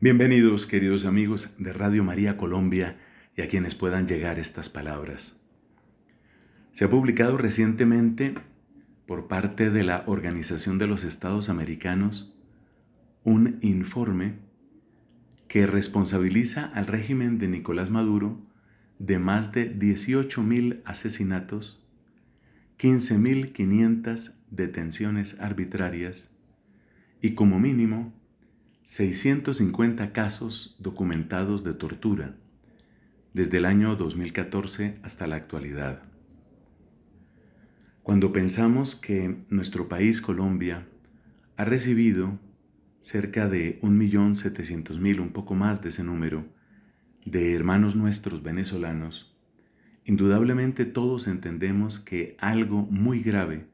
Bienvenidos queridos amigos de Radio María Colombia y a quienes puedan llegar estas palabras. Se ha publicado recientemente por parte de la Organización de los Estados Americanos un informe que responsabiliza al régimen de Nicolás Maduro de más de 18.000 asesinatos, 15.500 detenciones arbitrarias y como mínimo 650 casos documentados de tortura desde el año 2014 hasta la actualidad. Cuando pensamos que nuestro país, Colombia, ha recibido cerca de 1.700.000, un poco más de ese número, de hermanos nuestros venezolanos, indudablemente todos entendemos que algo muy grave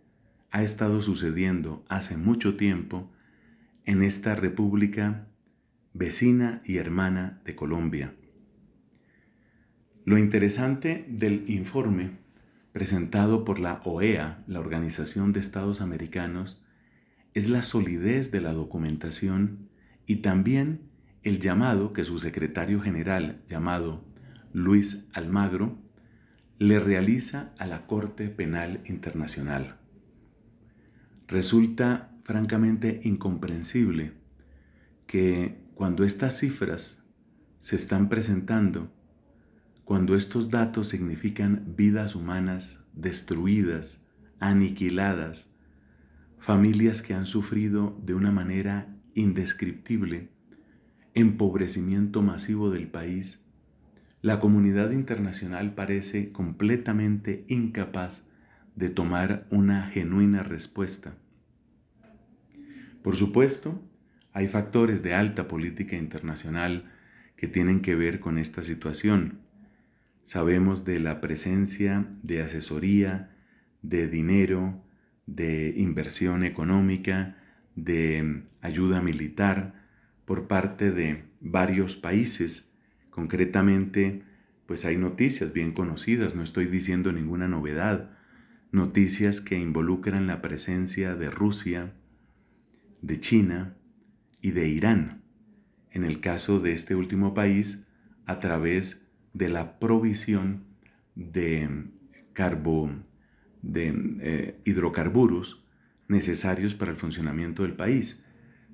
ha estado sucediendo hace mucho tiempo en esta república vecina y hermana de Colombia. Lo interesante del informe presentado por la OEA, la Organización de Estados Americanos, es la solidez de la documentación y también el llamado que su secretario general, llamado Luis Almagro, le realiza a la Corte Penal Internacional. Resulta francamente incomprensible que cuando estas cifras se están presentando, cuando estos datos significan vidas humanas destruidas, aniquiladas, familias que han sufrido de una manera indescriptible, empobrecimiento masivo del país, la comunidad internacional parece completamente incapaz de tomar una genuina respuesta. Por supuesto, hay factores de alta política internacional que tienen que ver con esta situación. Sabemos de la presencia de asesoría, de dinero, de inversión económica, de ayuda militar por parte de varios países. Concretamente, pues hay noticias bien conocidas, no estoy diciendo ninguna novedad, noticias que involucran la presencia de Rusia, de China y de Irán. En el caso de este último país, a través de la provisión de carbón, de eh, hidrocarburos necesarios para el funcionamiento del país.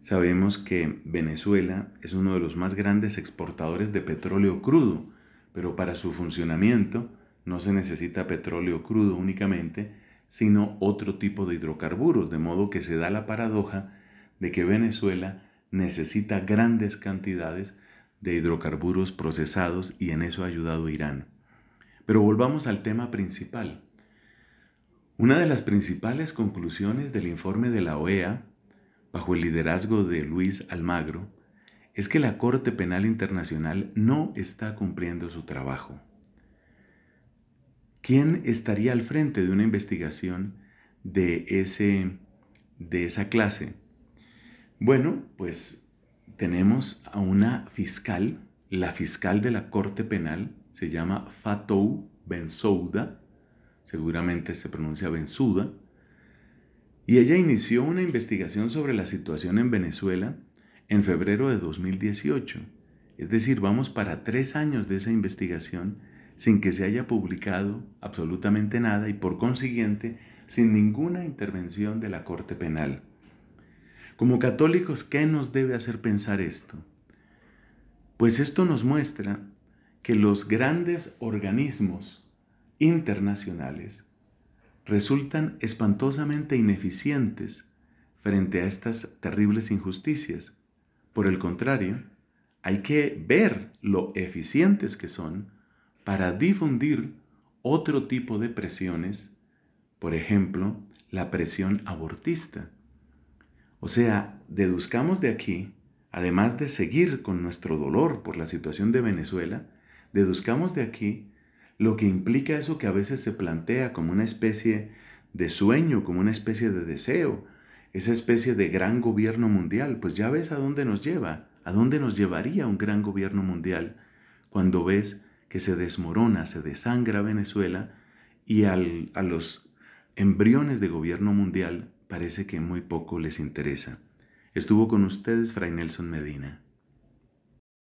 Sabemos que Venezuela es uno de los más grandes exportadores de petróleo crudo, pero para su funcionamiento no se necesita petróleo crudo únicamente, sino otro tipo de hidrocarburos, de modo que se da la paradoja de que Venezuela necesita grandes cantidades de hidrocarburos procesados y en eso ha ayudado Irán. Pero volvamos al tema principal. Una de las principales conclusiones del informe de la OEA, bajo el liderazgo de Luis Almagro, es que la Corte Penal Internacional no está cumpliendo su trabajo. ¿Quién estaría al frente de una investigación de, ese, de esa clase? Bueno, pues tenemos a una fiscal, la fiscal de la Corte Penal, se llama Fatou Bensouda, seguramente se pronuncia Bensouda, y ella inició una investigación sobre la situación en Venezuela en febrero de 2018. Es decir, vamos para tres años de esa investigación sin que se haya publicado absolutamente nada y por consiguiente sin ninguna intervención de la Corte Penal. Como católicos, ¿qué nos debe hacer pensar esto? Pues esto nos muestra que los grandes organismos internacionales resultan espantosamente ineficientes frente a estas terribles injusticias. Por el contrario, hay que ver lo eficientes que son para difundir otro tipo de presiones, por ejemplo, la presión abortista o sea, deduzcamos de aquí, además de seguir con nuestro dolor por la situación de Venezuela, deduzcamos de aquí lo que implica eso que a veces se plantea como una especie de sueño, como una especie de deseo, esa especie de gran gobierno mundial, pues ya ves a dónde nos lleva, a dónde nos llevaría un gran gobierno mundial cuando ves que se desmorona, se desangra Venezuela y al, a los embriones de gobierno mundial parece que muy poco les interesa. Estuvo con ustedes Fray Nelson Medina.